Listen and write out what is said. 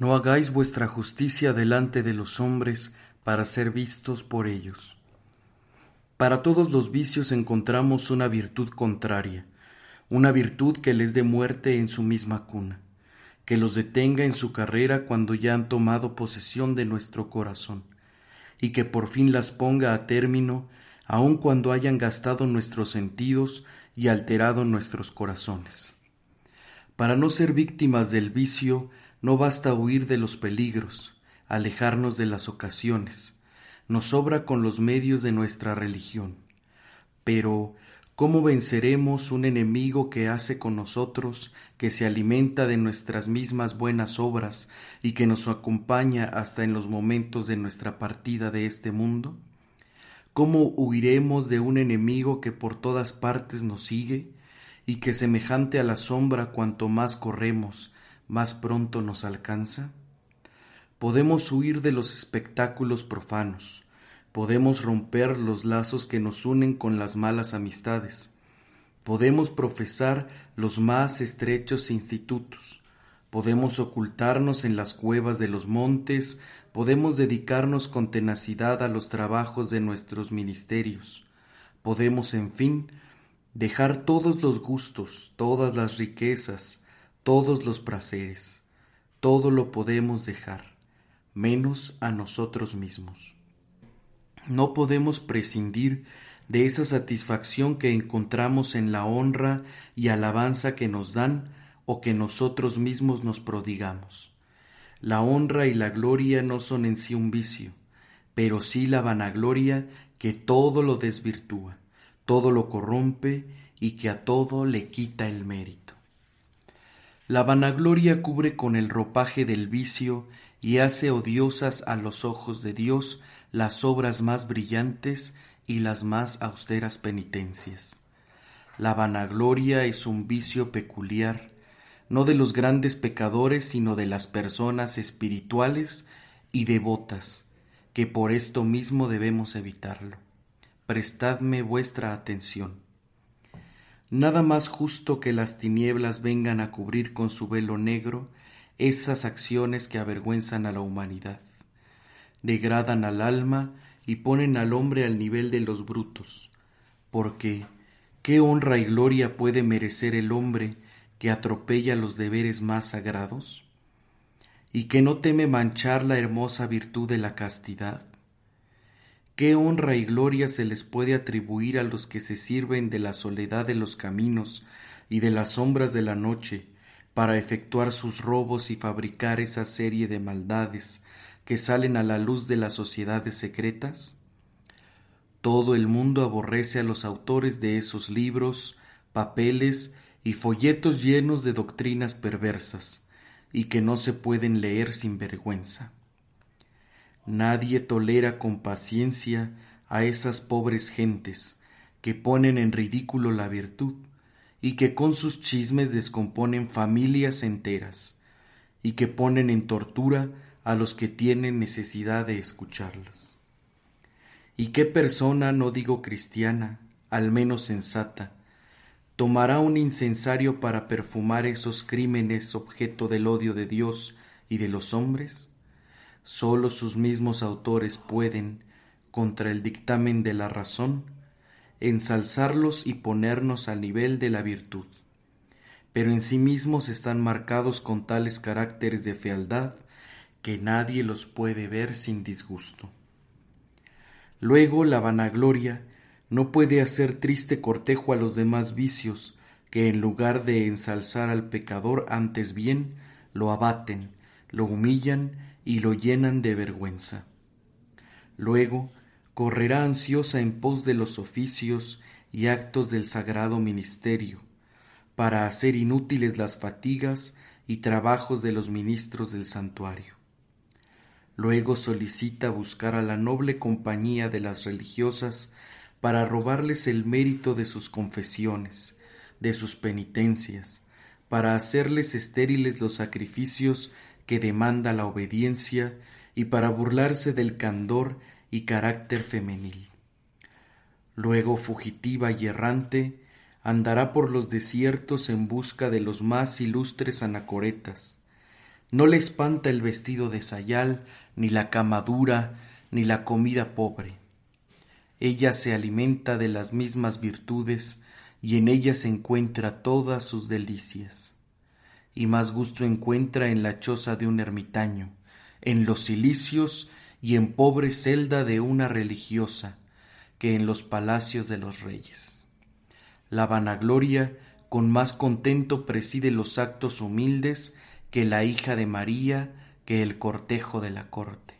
No hagáis vuestra justicia delante de los hombres para ser vistos por ellos. Para todos los vicios encontramos una virtud contraria, una virtud que les dé muerte en su misma cuna, que los detenga en su carrera cuando ya han tomado posesión de nuestro corazón, y que por fin las ponga a término aun cuando hayan gastado nuestros sentidos y alterado nuestros corazones. Para no ser víctimas del vicio, no basta huir de los peligros, alejarnos de las ocasiones, nos sobra con los medios de nuestra religión. Pero, ¿cómo venceremos un enemigo que hace con nosotros, que se alimenta de nuestras mismas buenas obras y que nos acompaña hasta en los momentos de nuestra partida de este mundo? ¿Cómo huiremos de un enemigo que por todas partes nos sigue y que semejante a la sombra cuanto más corremos, más pronto nos alcanza? Podemos huir de los espectáculos profanos, podemos romper los lazos que nos unen con las malas amistades, podemos profesar los más estrechos institutos, podemos ocultarnos en las cuevas de los montes, podemos dedicarnos con tenacidad a los trabajos de nuestros ministerios, podemos, en fin, dejar todos los gustos, todas las riquezas, todos los placeres, todo lo podemos dejar, menos a nosotros mismos. No podemos prescindir de esa satisfacción que encontramos en la honra y alabanza que nos dan o que nosotros mismos nos prodigamos. La honra y la gloria no son en sí un vicio, pero sí la vanagloria que todo lo desvirtúa, todo lo corrompe y que a todo le quita el mérito. La vanagloria cubre con el ropaje del vicio y hace odiosas a los ojos de Dios las obras más brillantes y las más austeras penitencias. La vanagloria es un vicio peculiar, no de los grandes pecadores, sino de las personas espirituales y devotas, que por esto mismo debemos evitarlo. Prestadme vuestra atención. Nada más justo que las tinieblas vengan a cubrir con su velo negro esas acciones que avergüenzan a la humanidad, degradan al alma y ponen al hombre al nivel de los brutos, porque ¿qué honra y gloria puede merecer el hombre que atropella los deberes más sagrados? y que no teme manchar la hermosa virtud de la castidad? ¿Qué honra y gloria se les puede atribuir a los que se sirven de la soledad de los caminos y de las sombras de la noche para efectuar sus robos y fabricar esa serie de maldades que salen a la luz de las sociedades secretas? Todo el mundo aborrece a los autores de esos libros, papeles y folletos llenos de doctrinas perversas, y que no se pueden leer sin vergüenza. Nadie tolera con paciencia a esas pobres gentes que ponen en ridículo la virtud y que con sus chismes descomponen familias enteras y que ponen en tortura a los que tienen necesidad de escucharlas. ¿Y qué persona, no digo cristiana, al menos sensata, tomará un incensario para perfumar esos crímenes objeto del odio de Dios y de los hombres? solo sus mismos autores pueden, contra el dictamen de la razón, ensalzarlos y ponernos al nivel de la virtud. Pero en sí mismos están marcados con tales caracteres de fealdad que nadie los puede ver sin disgusto. Luego la vanagloria no puede hacer triste cortejo a los demás vicios, que en lugar de ensalzar al pecador antes bien lo abaten, lo humillan y lo llenan de vergüenza. Luego correrá ansiosa en pos de los oficios y actos del sagrado ministerio, para hacer inútiles las fatigas y trabajos de los ministros del santuario. Luego solicita buscar a la noble compañía de las religiosas para robarles el mérito de sus confesiones, de sus penitencias, para hacerles estériles los sacrificios que demanda la obediencia y para burlarse del candor y carácter femenil. Luego, fugitiva y errante, andará por los desiertos en busca de los más ilustres anacoretas. No le espanta el vestido de sayal, ni la cama dura, ni la comida pobre. Ella se alimenta de las mismas virtudes y en ella se encuentra todas sus delicias y más gusto encuentra en la choza de un ermitaño, en los cilicios y en pobre celda de una religiosa, que en los palacios de los reyes. La vanagloria con más contento preside los actos humildes que la hija de María, que el cortejo de la corte.